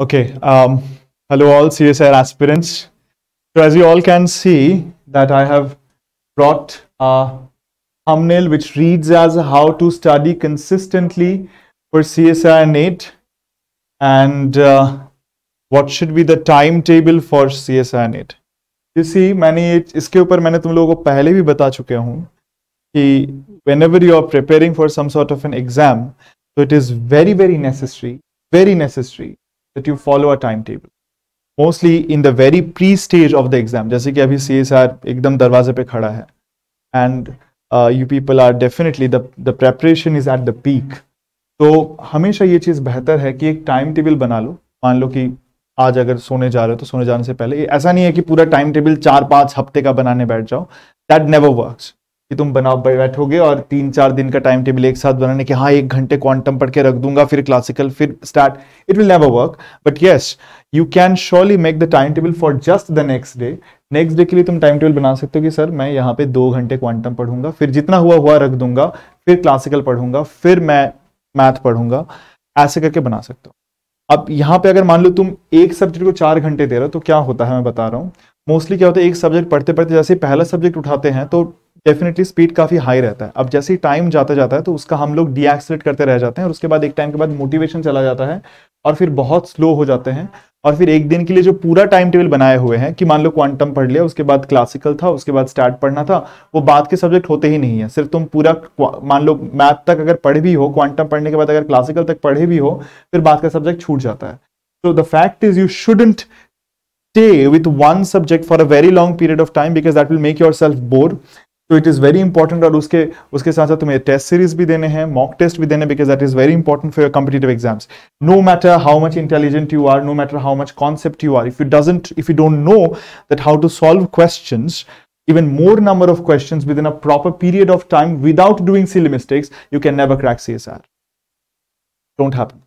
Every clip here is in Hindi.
Okay, um, hello all CSIR aspirants. So as you all can see that I have brought a thumbnail which reads as how to study consistently for CSIR R N eight and uh, what should be the timetable for CSIR NATE. You see मैंने इसके ऊपर मैंने तुम लोगों को पहले भी बता चुका हूँ कि whenever you are preparing for some sort of an exam so it is very very necessary very necessary that you follow a timetable. Mostly in the very pre-stage of the exam, जैसे कि अभी CSR एकदम दरवाजे पे खड़ा है and uh, you people are definitely the the preparation is at the peak. तो हमेशा ये चीज़ बेहतर है कि एक timetable टेबल बना लो मान लो कि आज अगर सोने जा रहे हो तो सोने जाने से पहले ऐसा नहीं है कि पूरा टाइम टेबल चार पांच हफ्ते का बनाने बैठ जाओ दैट नेवर वर्क्स कि तुम बना बैठोगे और तीन चार दिन का टाइम टेबल एक साथ बनाने के हाँ एक घंटे क्वांटम पढ़ के रख दूंगा फिर क्लासिकल फिर start it will never work but yes you can surely make the time table for just the next day next day के लिए तुम टाइम टेबल बना सकते हो कि सर मैं यहाँ पे दो घंटे क्वांटम पढ़ूंगा फिर जितना हुआ हुआ रख दूंगा फिर क्लासिकल पढ़ूंगा फिर मैं मैथ पढ़ूंगा ऐसे करके बना सकते हो अब यहाँ पे अगर मान लो तुम एक सब्जेक्ट को चार घंटे दे रहे हो तो क्या होता है मैं बता रहा हूँ मोस्टली क्या होता है एक सब्जेक्ट पढ़ते पढ़ते जैसे पहला सब्जेक्ट उठाते हैं तो डेफिनेटली स्पीड काफ़ी हाई रहता है अब जैसे ही टाइम जाता जाता है तो उसका हम लोग डीएक्सलेट करते रह जाते हैं और उसके बाद एक टाइम के बाद मोटिवेशन चला जाता है और फिर बहुत स्लो हो जाते हैं और फिर एक दिन के लिए जो पूरा टाइम टेबल बनाए हुए हैं कि मान लो क्वांटम पढ़ लिया उसके बाद क्लासिकल था उसके बाद स्टार्ट पढ़ना था वो बाद के सब्जेक्ट होते ही नहीं है सिर्फ तुम पूरा मान लो मैथ तक अगर पढ़े भी हो क्वांटम पढ़ने के बाद अगर क्लासिकल तक पढ़े भी हो फिर बाद का सब्जेक्ट छूट जाता है so the fact is you shouldn't with one subject for a very long period of time because that will make make self bore तो इट इज़ वेरी इंपॉर्टेंट और उसके उसके साथ साथ तुम्हें टेस्ट सीरीज भी देने हैं मॉक टेस्ट भी देने because that is very important for your competitive exams no matter how much intelligent you are no matter how much concept you are if you doesn't if you don't know that how to solve question even more number of questions within a proper period of time without doing silly mistakes you can never crack csr don't happen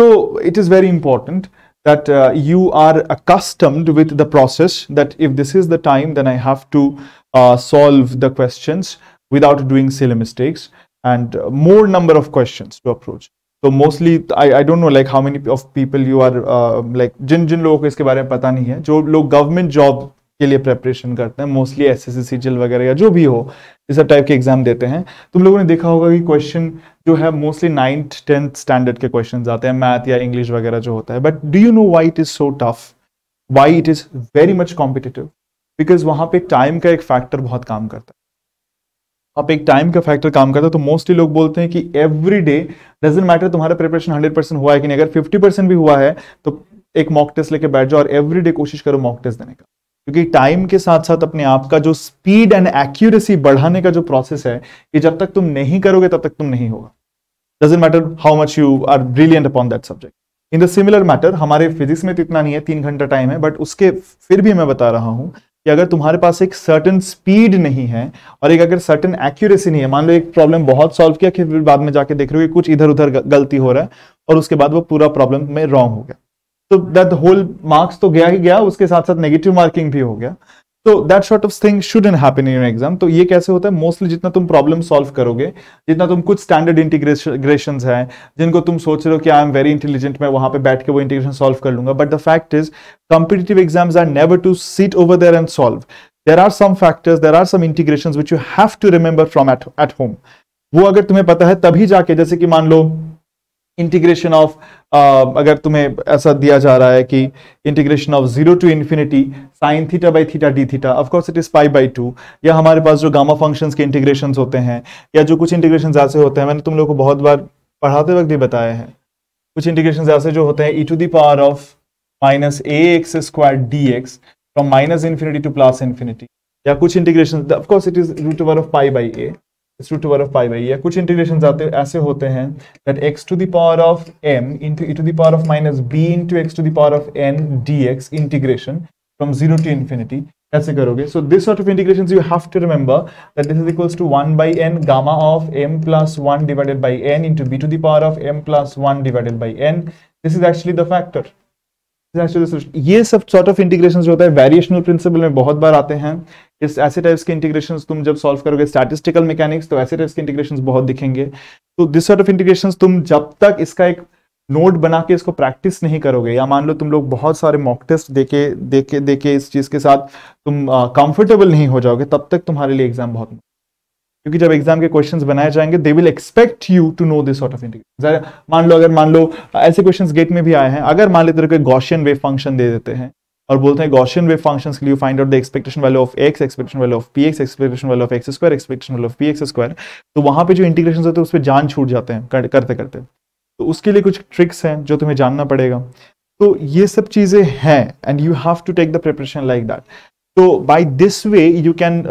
so it is very important that uh, you are accustomed with the process that if this is the time then i have to uh, uh, solve the questions without doing silly mistakes and more number of questions to approach तो mostly I I don't know like how many of people you are like जिन जिन लोगों को इसके बारे में पता नहीं है जो लोग गवर्नमेंट जॉब के लिए प्रेपरेशन करते हैं मोस्टली एस एस सी जल वगैरह या जो भी हो इस सब टाइप के एग्जाम देते हैं तुम लोगों ने देखा होगा कि क्वेश्चन जो है मोस्टली नाइन्थ टेंथ स्टैंडर्ड के क्वेश्चन आते हैं मैथ या इंग्लिश वगैरह जो होता है but do you know why it is so tough why it is very much competitive because वहां पे टाइम का एक फैक्टर बहुत काम करता है आप एक टाइम का फैक्टर काम करता है तो मोस्टली लोग बोलते हैं कि एवरी डे डजेंट मैटर तुम्हारा प्रिपरेशन हंड्रेड परसेंट हुआ है कि नहीं अगर फिफ्टी परसेंट भी हुआ है तो एक मॉक टेस्ट लेके बैठ जाओ और एवरी डे कोशिश करो मॉक टेस्ट देने का क्योंकि टाइम के साथ साथ अपने आप का जो स्पीड एंड एक्यूरेसी बढ़ाने का जो प्रोसेस है ये जब तक तुम नहीं करोगे तब तक तुम नहीं होगा doesn't matter how much you are brilliant upon that subject in the similar matter हमारे फिजिक्स में तो इतना नहीं है तीन घंटा टाइम है बट उसके फिर भी मैं बता रहा हूँ कि अगर तुम्हारे पास एक सर्टन स्पीड नहीं है और एक अगर सर्टन एक्यूरेसी नहीं है मान लो एक प्रॉब्लम बहुत सॉल्व किया कि फिर बाद में जाके देख रहे हो कि कुछ इधर उधर गलती हो रहा है और उसके बाद वो पूरा प्रॉब्लम में रॉन्ग हो गया तो दैट होल मार्क्स तो गया ही गया उसके साथ साथ नेगेटिव मार्किंग भी हो गया तो that short of thing shouldn't happen in exam तो ये कैसे होता है मोस्टली जितना तुम प्रॉब्लम सॉल्व करोगे जितना तुम कुछ स्टैंडर्ड इंटीग्रेशन है जिनको तुम सोच रहे हो कि आई एम वेरी इंटेलिजेंट मैं वहां पे बैठ के वो इंटीग्रेशन सॉल्व कर लूंगा but the fact is competitive exams are never to seat over there and solve there are some factors there are some integration which you have to remember from at home वो अगर तुम्हें पता है तभी जाके जैसे कि मान लो इंटीग्रेशन ऑफ uh, अगर तुम्हें ऐसा दिया जा रहा है कि integration of zero to infinity sine theta by theta d theta of course it is pi by two या हमारे पास जो गामा फंक्शंस के इंटीग्रेशन होते हैं या जो कुछ इंटीग्रेशन ऐसे होते हैं मैंने तुम लोग को बहुत बार पढ़ाते वक्त भी बताया है कुछ इंटीग्रेशन ऐसे जो होते हैं e to the power of minus a x square d x from minus infinity to plus infinity या कुछ integration of course it is root of pi by a is to power of pi by या कुछ इंटीग्रेशन आते ऐसे होते हैं that x to the power of m into e to the power of minus b into x to the power of n d x integration from zero to infinity ऐसे करोगे so this sort of integration you have to remember that this is equals to one by n gamma of m plus one divided by n into b to the power of m plus one divided by n this is actually the factor ये सब सॉर्ट ऑफ इंटीग्रेशन जो होता है वेरिएशनल प्रिंसिपल में बहुत बार आते हैं इस ऐसे टाइप्स के इंटीग्रेशन तुम जब सॉल्व करोगे स्टैटिस्टिकल मैकेनिक्स तो ऐसे टाइप्स के इंटीग्रेशन बहुत दिखेंगे तो दिस सॉर्ट ऑफ इंटीग्रेशन तुम जब तक इसका एक नोट बना के इसको प्रैक्टिस नहीं करोगे या मान लो तुम लोग बहुत सारे मॉक टेस्ट देके देके देके इस चीज़ के साथ तुम कंफर्टेबल नहीं हो जाओगे तब तक तुम्हारे लिए एग्जाम बहुत क्योंकि जब एग्जाम के क्वेश्चंस बनाए जाएंगे they will expect you to know this sort of integration मान लो अगर मान लो ऐसे क्वेश्चंस गेट में भी आए हैं अगर मान लेते कोई गॉशियन वेव फंक्शन दे देते हैं और बोलते हैं गॉशियन वेव फंक्शंस के लिए find out the expectation value of x expectation value of p x expectation value of x square expectation value of p x square तो वहां पर जो इंटीग्रेशन होते हैं उस पर जान छूट जाते हैं करते करते तो उसके लिए कुछ ट्रिक्स हैं जो तुम्हें जानना पड़ेगा तो ये सब चीज़ें हैं and you have to take the preparation like that तो by this way you can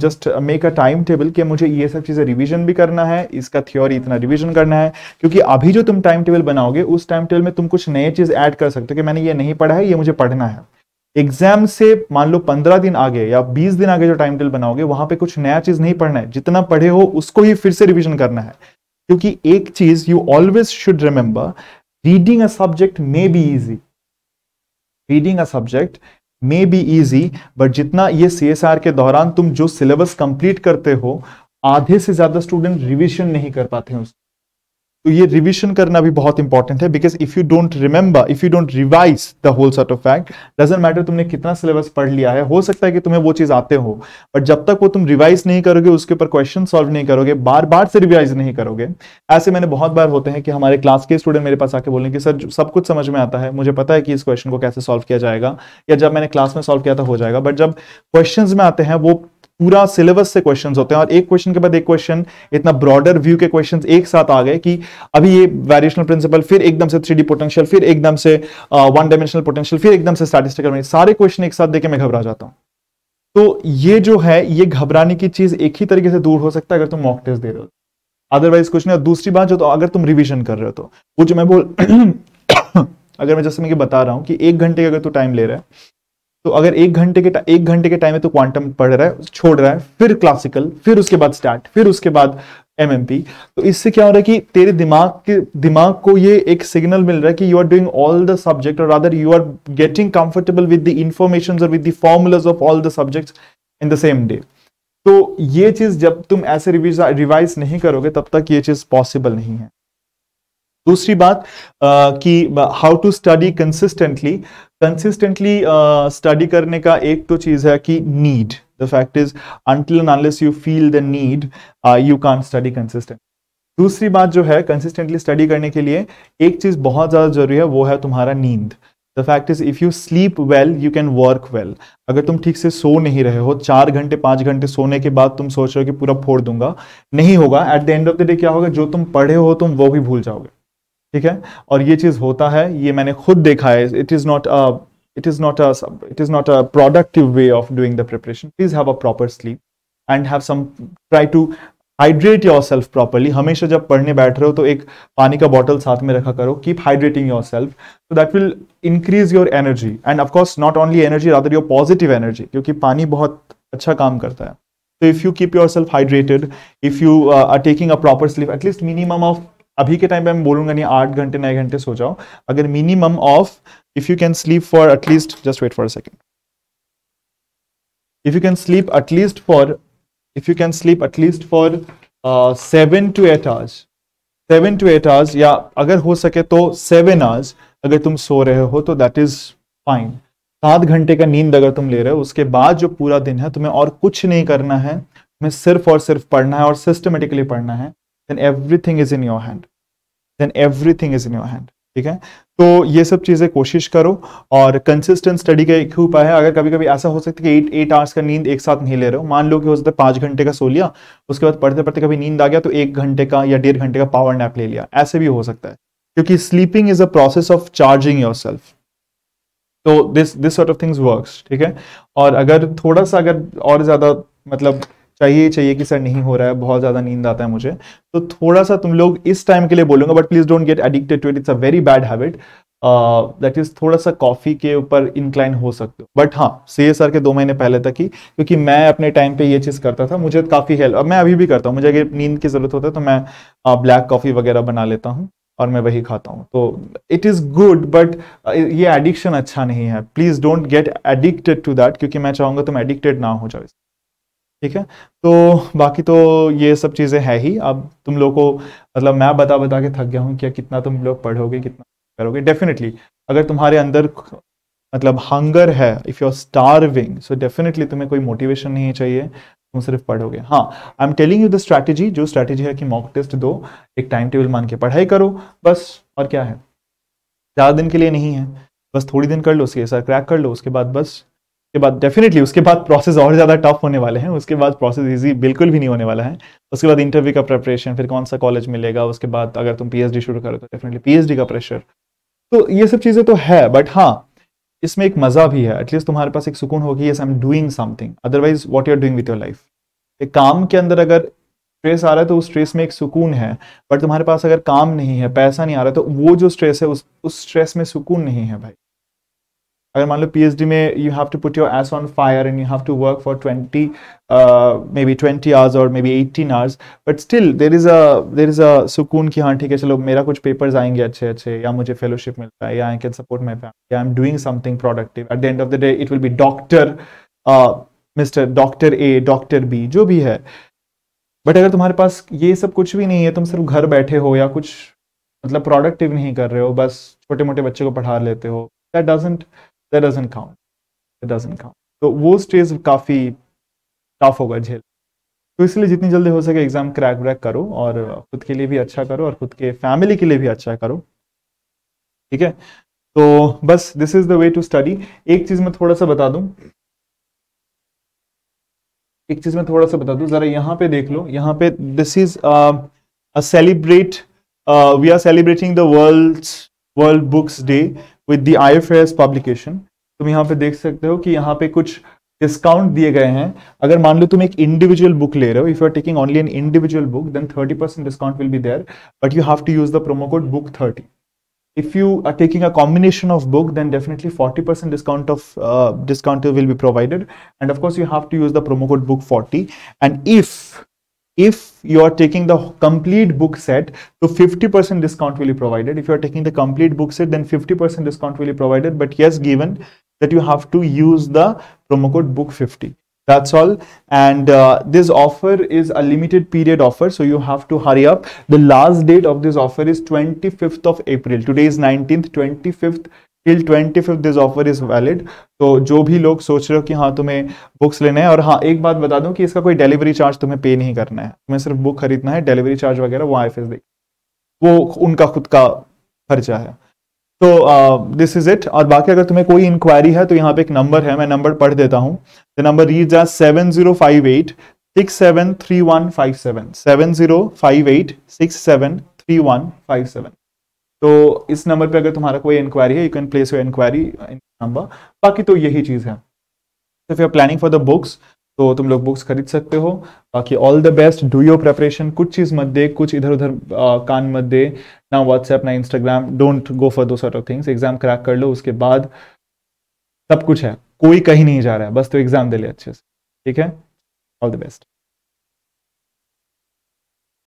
just make a time table कि मुझे ये सब चीज़ें रिवीजन भी करना है इसका थ्योरी इतना रिवीजन करना है क्योंकि अभी जो तुम टाइम टेबल बनाओगे उस टाइम टेबल में तुम कुछ नए चीज़ ऐड कर सकते हो कि मैंने ये नहीं पढ़ा है ये मुझे पढ़ना है एग्जाम से मान लो पंद्रह दिन आगे या बीस दिन आगे जो टाइम टेबल बनाओगे वहां पे कुछ नया चीज़ नहीं पढ़ना है जितना पढ़े हो उसको ही फिर से रिविजन करना है क्योंकि एक चीज़ you always should remember reading a subject may be easy reading a subject may be easy but जितना ये सी के दौरान तुम जो सिलेबस कंप्लीट करते हो आधे से ज़्यादा स्टूडेंट रिविजन नहीं कर पाते हैं उसको तो ये रिविजन करना भी बहुत इंपॉर्टेंट है because if you don't remember if you don't revise the whole set of fact doesn't matter तुमने कितना सिलेबस पढ़ लिया है हो सकता है कि तुम्हें वो चीज आते हो बट जब तक वो तुम रिवाइज नहीं करोगे उसके ऊपर क्वेश्चन सॉल्व नहीं करोगे बार बार से रिवाइज नहीं करोगे ऐसे मैंने बहुत बार होते हैं कि हमारे क्लास के स्टूडेंट मेरे पास आके बोलेंगे कि सर सब कुछ समझ में आता है मुझे पता है कि इस क्वेश्चन को कैसे सॉल्व किया जाएगा या जब मैंने क्लास में सॉल्व किया था हो जाएगा बट जब क्वेश्चन में आते हैं वो पूरा सिलेबस से क्वेश्चंस होते हैं और एक क्वेश्चन के बाद एक क्वेश्चन इतना ब्रॉडर व्यू के क्वेश्चंस एक साथ आ गए कि अभी ये वेरिएशनल प्रिंसिपल फिर एकदम से थ्री पोटेंशियल फिर एकदम से वन डायमेंशनल पोटेंशियल फिर एकदम से स्टैटिस्टिकल सारे क्वेश्चन एक साथ देखे मैं घबरा जाता हूँ तो ये जो है ये घबराने की चीज एक ही तरीके से दूर हो सकता है अगर तुम मॉक टेस्ट दे रहे हो अदरवाइज कुछ नहीं और दूसरी बात जो तो अगर तुम रिविजन कर रहे हो तो वो जो मैं बोल अगर मैं जैसे मैं बता रहा हूँ कि एक घंटे का अगर तू टाइम ले रहा है तो अगर एक घंटे के एक घंटे के टाइम में तो क्वांटम पढ़ रहा है छोड़ रहा है फिर क्लासिकल फिर उसके बाद स्टार्ट फिर उसके बाद एमएमपी तो इससे क्या हो रहा है कि तेरे दिमाग के दिमाग को ये एक सिग्नल मिल रहा है कि you are doing all the subject और other you are getting comfortable with the information और with the formulas of all the subject in the same day तो ये चीज जब तुम ऐसे रिवाइज नहीं करोगे तब तक ये चीज पॉसिबल नहीं है दूसरी बात आ, कि how to study consistently consistently study uh, करने का एक तो चीज है कि need the fact is until unless you feel the need you can study consistent दूसरी बात जो है कंसिस्टेंटली स्टडी करने के लिए एक चीज बहुत ज्यादा जरूरी है वो है तुम्हारा नींद the fact is if you sleep well you can work well अगर तुम ठीक से सो नहीं रहे हो चार घंटे पांच घंटे सोने के बाद तुम सोच रहे हो कि पूरा फोड़ दूंगा नहीं होगा at the end of the day क्या होगा जो तुम पढ़े हो तुम वो भी भूल जाओगे ठीक है और ये चीज़ होता है ये मैंने खुद देखा है it is not a it is not a it is not a productive way of doing the preparation please have a proper sleep and have some try to hydrate yourself properly हमेशा जब पढ़ने बैठ रहे हो तो एक पानी का बॉटल साथ में रखा करो keep hydrating yourself so that will increase your energy and of course not only energy rather your positive energy क्योंकि पानी बहुत अच्छा काम करता है तो if you keep yourself hydrated if you are taking a proper sleep at least minimum of अभी के टाइम पे मैं बोलूंगा नहीं आठ घंटे नए घंटे सो जाओ अगर minimum of if you can sleep for at least just wait for second if you can sleep at least for if you can sleep at least for uh, seven seven to eight hours या अगर हो सके तो सेवन आवर्स अगर तुम सो रहे हो तो दैट इज फाइन सात घंटे का नींद अगर तुम ले रहे हो उसके बाद जो पूरा दिन है तुम्हें और कुछ नहीं करना है तुम्हें सिर्फ और सिर्फ पढ़ना है और सिस्टमेटिकली पढ़ना है then everything is in your hand then thing is in your hand ठीक है तो ये सब चीज़ें कोशिश करो और कंसिस्टेंट स्टडी का एक ही उपाय है अगर कभी कभी ऐसा हो सकता है कि एट एट आवर्स का नींद एक साथ नहीं ले रहे हो मान लो कि हो सकता है पांच घंटे का सो लिया उसके बाद पढ़ते पढ़ते कभी नींद आ गया तो एक घंटे का या डेढ़ घंटे का पावर नैप ले लिया ऐसे भी हो सकता है क्योंकि sleeping is a process of charging yourself तो this this sort of things work ठीक है और अगर थोड़ा सा अगर और ज़्यादा मतलब चाहिए चाहिए कि सर नहीं हो रहा है बहुत ज़्यादा नींद आता है मुझे तो थोड़ा सा तुम लोग इस टाइम के लिए बोलोगे but please don't get addicted to it it's a very bad habit that is थोड़ा सा कॉफ़ी के ऊपर इंक्लाइन हो सकते हो बट हाँ सी सर के दो महीने पहले तक ही क्योंकि मैं अपने टाइम पे ये चीज़ करता था मुझे काफ़ी हेल्प अब मैं अभी भी करता हूँ मुझे अगर नींद की ज़रूरत होता है तो मैं ब्लैक uh, कॉफ़ी वगैरह बना लेता हूँ और मैं वही खाता हूँ तो इट इज़ गुड बट ये एडिक्शन अच्छा नहीं है please don't get addicted to that क्योंकि मैं चाहूंगा तुम एडिक्टेड ना हो जाओ ठीक है तो बाकी तो ये सब चीज़ें है ही अब तुम लोग को मतलब मैं बता बता के थक गया हूँ क्या कितना तुम लोग पढ़ोगे कितना करोगे डेफिनेटली अगर तुम्हारे अंदर मतलब हंगर है if you are starving so definitely तुम्हें कोई मोटिवेशन नहीं चाहिए तुम सिर्फ पढ़ोगे हाँ I am telling you the strategy जो स्ट्रैटेजी है कि मॉक टेस्ट दो एक टाइम टेबल मान के पढ़ाई करो बस और क्या है ज़्यादा दिन के लिए नहीं है बस थोड़ी दिन कर लो सी क्रैक कर लो उसके बाद बस उसके बाद डेफिनेटली उसके बाद प्रोसेस और ज़्यादा टफ होने वाले हैं उसके बाद प्रोसेस इजी बिल्कुल भी नहीं होने वाला है उसके बाद इंटरव्यू का प्रेपरेशन फिर कौन सा कॉलेज मिलेगा उसके बाद अगर तुम पीएचडी शुरू करो तो डेफिनेटली पीएचडी का प्रेशर तो ये सब चीज़ें तो है बट हाँ इसमें एक मज़ा भी है एटलीस्ट तुम्हारे पास एक सुकून होगी ये I am doing something otherwise what you are doing with your life एक काम के अंदर अगर स्ट्रेस आ रहा है तो उस स्ट्रेस में एक सुकून है बट तुम्हारे पास अगर काम नहीं है पैसा नहीं आ रहा तो वो जो स्ट्रेस है उस उस स्ट्रेस में सुकून नहीं है भाई अगर मान लो पीएचडी में you have to put your ass on fire and you have to work for twenty maybe twenty hours और maybe eighteen hours but still there is a there is a सुकून कि हाँ ठीक है चलो मेरा कुछ पेपर्स आएंगे अच्छे अच्छे या मुझे फेलोशिप मिलता है या I can support my family I am doing something productive at the end of the day it will be doctor mister doctor A doctor B जो भी है बट अगर तुम्हारे पास ये सब कुछ भी नहीं है तुम सिर्फ घर बैठे हो या कुछ मतलब प्रोडक्टिव नहीं कर रहे हो बस छोटे मोटे बच्चे को पढ़ा लेते हो that doesn't that doesn't count that count तो वो स्टेज काफ़ी टफ होगा झेल तो इसलिए जितनी जल्दी हो सके एग्ज़ाम क्रैक ब्रैक करो और खुद के लिए भी अच्छा करो और खुद के फैमिली के लिए भी अच्छा करो ठीक है तो बस this is the way to study एक चीज़ मैं थोड़ा सा बता दूं एक चीज़ मैं थोड़ा सा बता दूं ज़रा यहाँ पे देख लो यहाँ पे this is celebrate we are celebrating the world world books day with the I publication तुम यहाँ पे देख सकते हो कि यहाँ पे कुछ डिस्काउंट दिए गए हैं अगर मान लो तुम एक इंडिविजुअल बुक ले रहे हो if you are taking only an individual book then 30% percent discount will be there but you have to use the promo code book thirty if you are taking a combination of book then definitely 40% percent discount off discount will be provided and of course you have to use the promo code book forty and if if you are taking the complete book set so 50% discount will be provided if you are taking the complete book set then 50% discount will be provided but yes given that you have to use the promo code book 50 that's all and uh, this offer is a limited period offer so you have to hurry up the last date of this offer is 25th of april today is 19th 25th till twenty fifth this offer is valid तो जो भी लोग सोच रहे हो कि हाँ तुम्हें बुक्स लेने हैं और हाँ एक बात बता दूं कि इसका कोई डिलीवरी चार्ज तुम्हें पे नहीं करना है तुम्हें सिर्फ बुक खरीदना है डिलीवरी चार्ज वगैरह वो आई दे वो उनका खुद का खर्चा है तो दिस इज इट और बाकी अगर तुम्हें कोई इंक्वायरी है तो यहाँ पे एक नंबर है मैं नंबर पढ़ देता हूँ द नंबर रीज जा seven zero five eight six seven three one five seven seven zero five eight six seven three one five seven तो इस नंबर पे अगर तुम्हारा कोई इंक्वायरी है you can place your enquiry number बाकी तो यही चीज़ है if you are planning for the books तो तुम लोग बुक्स खरीद सकते हो बाकी all the best do your preparation कुछ चीज़ मत दे कुछ इधर उधर कान मत दे ना व्हाट्सएप ना Instagram don't go for those sort of things exam crack कर लो उसके बाद सब कुछ है कोई कहीं नहीं जा रहा है बस तो एग्जाम दे ले अच्छे से ठीक है ऑल द बेस्ट